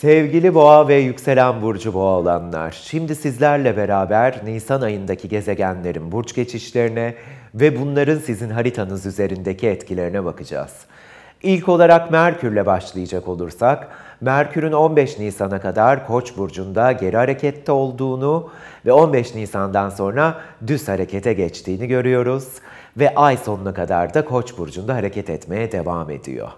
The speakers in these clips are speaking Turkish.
Sevgili Boğa ve yükselen burcu Boğa olanlar, şimdi sizlerle beraber Nisan ayındaki gezegenlerin burç geçişlerine ve bunların sizin haritanız üzerindeki etkilerine bakacağız. İlk olarak Merkür'le başlayacak olursak, Merkür'ün 15 Nisan'a kadar Koç burcunda geri harekette olduğunu ve 15 Nisan'dan sonra düz harekete geçtiğini görüyoruz ve ay sonuna kadar da Koç burcunda hareket etmeye devam ediyor.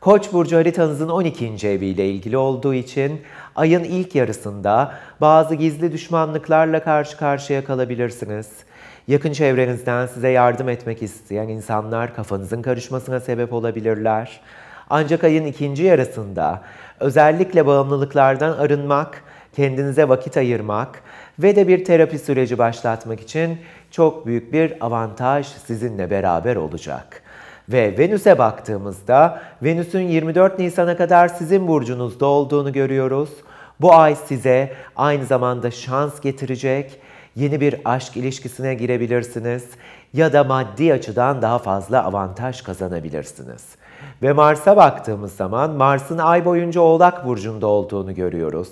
Koç burcu haritanızın 12. eviyle ilgili olduğu için ayın ilk yarısında bazı gizli düşmanlıklarla karşı karşıya kalabilirsiniz. Yakın çevrenizden size yardım etmek isteyen insanlar kafanızın karışmasına sebep olabilirler. Ancak ayın ikinci yarısında özellikle bağımlılıklardan arınmak, kendinize vakit ayırmak ve de bir terapi süreci başlatmak için çok büyük bir avantaj sizinle beraber olacak. Ve Venüs'e baktığımızda Venüs'ün 24 Nisan'a kadar sizin burcunuzda olduğunu görüyoruz. Bu ay size aynı zamanda şans getirecek, yeni bir aşk ilişkisine girebilirsiniz ya da maddi açıdan daha fazla avantaj kazanabilirsiniz. Ve Mars'a baktığımız zaman Mars'ın ay boyunca Oğlak burcunda olduğunu görüyoruz.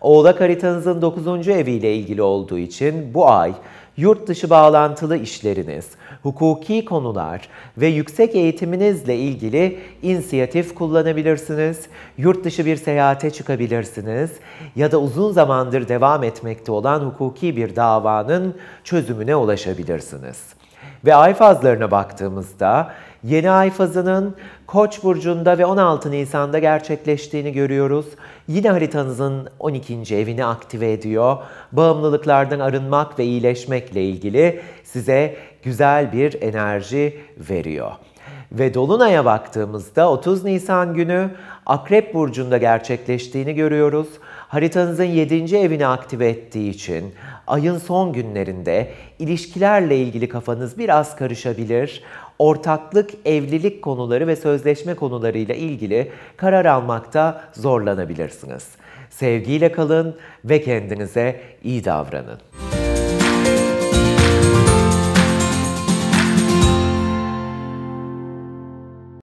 Oğlak haritanızın 9. eviyle ilgili olduğu için bu ay yurt dışı bağlantılı işleriniz, hukuki konular ve yüksek eğitiminizle ilgili inisiyatif kullanabilirsiniz. Yurt dışı bir seyahate çıkabilirsiniz ya da uzun zamandır devam etmekte olan hukuki bir davanın çözümüne ulaşabilirsiniz ve ay fazlarına baktığımızda yeni ay fazının Koç burcunda ve 16 Nisan'da gerçekleştiğini görüyoruz. Yine haritanızın 12. evini aktive ediyor. Bağımlılıklardan arınmak ve iyileşmekle ilgili size güzel bir enerji veriyor. Ve Dolunay'a baktığımızda 30 Nisan günü Akrep Burcu'nda gerçekleştiğini görüyoruz haritanızın 7. evini aktive ettiği için ayın son günlerinde ilişkilerle ilgili kafanız biraz karışabilir. Ortaklık, evlilik konuları ve sözleşme konularıyla ilgili karar almakta zorlanabilirsiniz. Sevgiyle kalın ve kendinize iyi davranın.